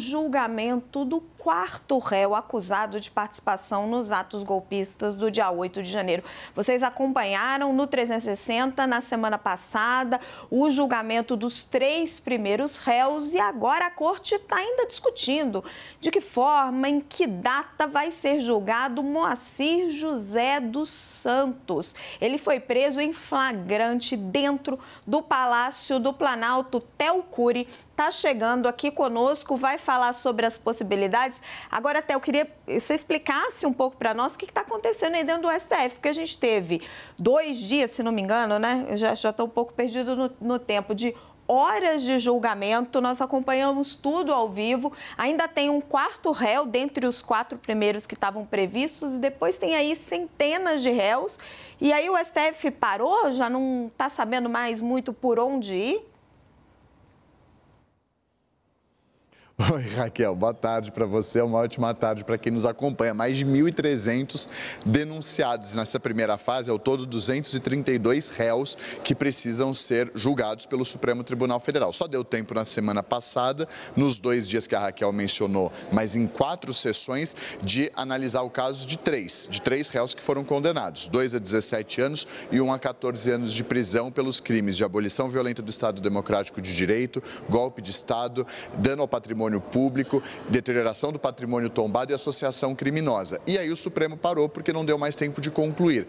julgamento do quarto réu acusado de participação nos atos golpistas do dia 8 de janeiro. Vocês acompanharam no 360 na semana passada o julgamento dos três primeiros réus e agora a corte está ainda discutindo de que forma, em que data vai ser julgado Moacir José dos Santos. Ele foi preso em flagrante dentro do Palácio do Planalto. Telcuri está chegando aqui conosco, vai falar falar sobre as possibilidades. Agora, até eu queria que você explicasse um pouco para nós o que está acontecendo aí dentro do STF, porque a gente teve dois dias, se não me engano, né? Eu já estou um pouco perdido no, no tempo de horas de julgamento, nós acompanhamos tudo ao vivo. Ainda tem um quarto réu dentre os quatro primeiros que estavam previstos, e depois tem aí centenas de réus. E aí o STF parou, já não está sabendo mais muito por onde ir? Oi, Raquel, boa tarde para você, uma ótima tarde para quem nos acompanha. Mais de 1.300 denunciados nessa primeira fase, ao todo 232 réus que precisam ser julgados pelo Supremo Tribunal Federal. Só deu tempo na semana passada, nos dois dias que a Raquel mencionou, mas em quatro sessões, de analisar o caso de três, de três réus que foram condenados, dois a 17 anos e um a 14 anos de prisão pelos crimes de abolição violenta do Estado Democrático de Direito, golpe de Estado, dano ao patrimônio patrimônio público, deterioração do patrimônio tombado e associação criminosa. E aí o Supremo parou porque não deu mais tempo de concluir.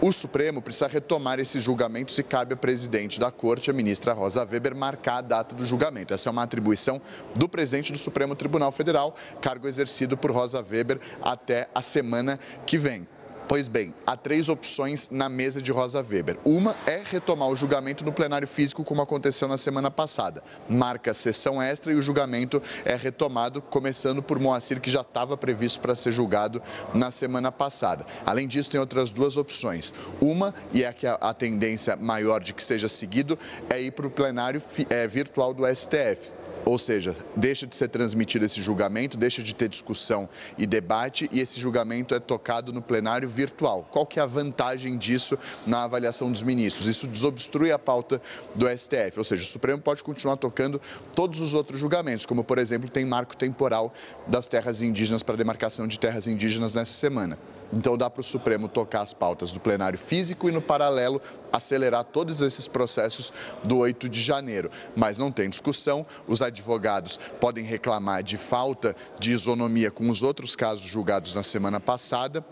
O Supremo precisa retomar esses julgamentos e cabe à presidente da Corte, a ministra Rosa Weber, marcar a data do julgamento. Essa é uma atribuição do presidente do Supremo Tribunal Federal, cargo exercido por Rosa Weber até a semana que vem. Pois bem, há três opções na mesa de Rosa Weber. Uma é retomar o julgamento no plenário físico, como aconteceu na semana passada. Marca sessão extra e o julgamento é retomado, começando por Moacir, que já estava previsto para ser julgado na semana passada. Além disso, tem outras duas opções. Uma, e é que a tendência maior de que seja seguido, é ir para o plenário é, virtual do STF. Ou seja, deixa de ser transmitido esse julgamento, deixa de ter discussão e debate e esse julgamento é tocado no plenário virtual. Qual que é a vantagem disso na avaliação dos ministros? Isso desobstrui a pauta do STF, ou seja, o Supremo pode continuar tocando todos os outros julgamentos, como por exemplo tem marco temporal das terras indígenas para demarcação de terras indígenas nessa semana. Então dá para o Supremo tocar as pautas do plenário físico e no paralelo acelerar todos esses processos do 8 de janeiro. Mas não tem discussão, os advogados podem reclamar de falta de isonomia com os outros casos julgados na semana passada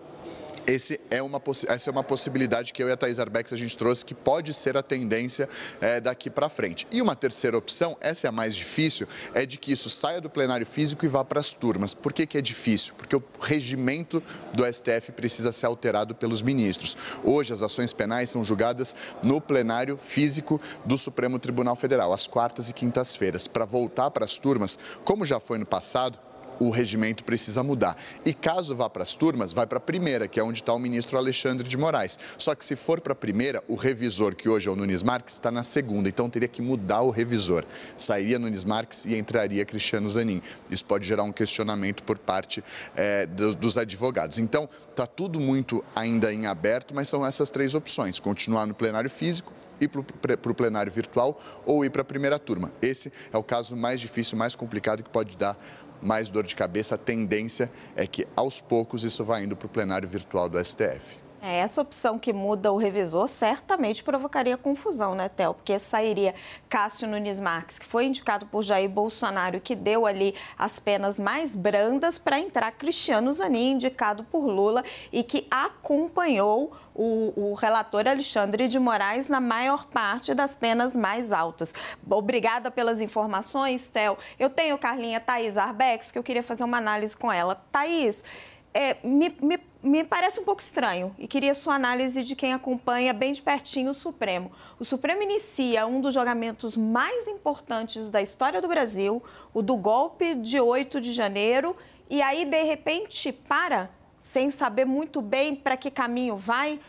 esse é uma, essa é uma possibilidade que eu e a Thais Arbex a gente trouxe, que pode ser a tendência é, daqui para frente. E uma terceira opção, essa é a mais difícil, é de que isso saia do plenário físico e vá para as turmas. Por que, que é difícil? Porque o regimento do STF precisa ser alterado pelos ministros. Hoje, as ações penais são julgadas no plenário físico do Supremo Tribunal Federal, às quartas e quintas-feiras. Para voltar para as turmas, como já foi no passado, o regimento precisa mudar. E caso vá para as turmas, vai para a primeira, que é onde está o ministro Alexandre de Moraes. Só que se for para a primeira, o revisor, que hoje é o Nunes Marques, está na segunda, então teria que mudar o revisor. Sairia Nunes Marques e entraria Cristiano Zanin. Isso pode gerar um questionamento por parte é, dos, dos advogados. Então, está tudo muito ainda em aberto, mas são essas três opções: continuar no plenário físico, ir para o plenário virtual ou ir para a primeira turma. Esse é o caso mais difícil, mais complicado que pode dar mais dor de cabeça, a tendência é que aos poucos isso vá indo para o plenário virtual do STF. É, essa opção que muda o revisor certamente provocaria confusão, né, Tel? Porque sairia Cássio Nunes Marques, que foi indicado por Jair Bolsonaro, que deu ali as penas mais brandas para entrar Cristiano Zanin, indicado por Lula e que acompanhou o, o, relator Alexandre de Moraes na maior parte das penas mais altas. Obrigada pelas informações, Tel. Eu tenho Carlinha Thaís Arbex, que eu queria fazer uma análise com ela. Thaís, é, me, me me parece um pouco estranho e queria sua análise de quem acompanha bem de pertinho o Supremo. O Supremo inicia um dos jogamentos mais importantes da história do Brasil, o do golpe de 8 de janeiro, e aí de repente para, sem saber muito bem para que caminho vai.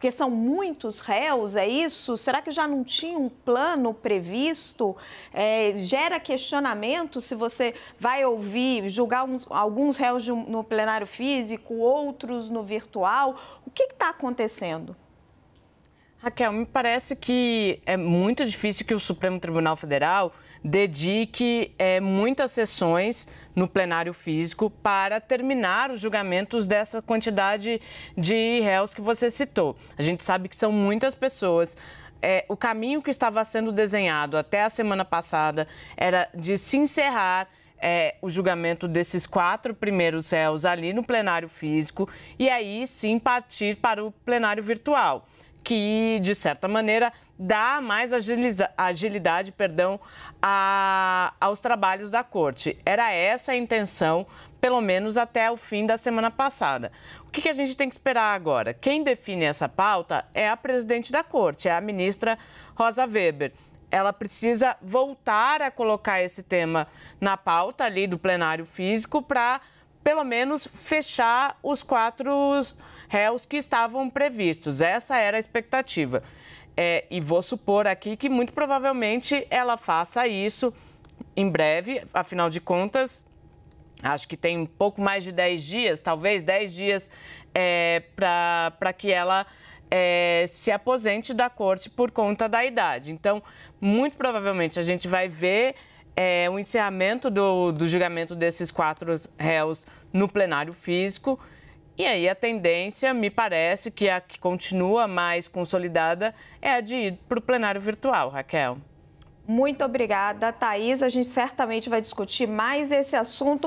Porque são muitos réus, é isso? Será que já não tinha um plano previsto? É, gera questionamento se você vai ouvir, julgar uns, alguns réus no plenário físico, outros no virtual. O que está acontecendo? Raquel, me parece que é muito difícil que o Supremo Tribunal Federal dedique é, muitas sessões no plenário físico para terminar os julgamentos dessa quantidade de réus que você citou. A gente sabe que são muitas pessoas. É, o caminho que estava sendo desenhado até a semana passada era de se encerrar é, o julgamento desses quatro primeiros réus ali no plenário físico e aí sim partir para o plenário virtual que, de certa maneira, dá mais agiliza, agilidade perdão, a, aos trabalhos da corte. Era essa a intenção, pelo menos até o fim da semana passada. O que, que a gente tem que esperar agora? Quem define essa pauta é a presidente da corte, é a ministra Rosa Weber ela precisa voltar a colocar esse tema na pauta ali do plenário físico para pelo menos fechar os quatro réus que estavam previstos. Essa era a expectativa. É, e vou supor aqui que muito provavelmente ela faça isso em breve, afinal de contas, acho que tem pouco mais de 10 dias, talvez 10 dias, é, para que ela é, se aposente da corte por conta da idade. Então, muito provavelmente a gente vai ver é, o encerramento do, do julgamento desses quatro réus no plenário físico. E aí a tendência, me parece, que a que continua mais consolidada é a de ir para o plenário virtual, Raquel. Muito obrigada, Thaís. A gente certamente vai discutir mais esse assunto.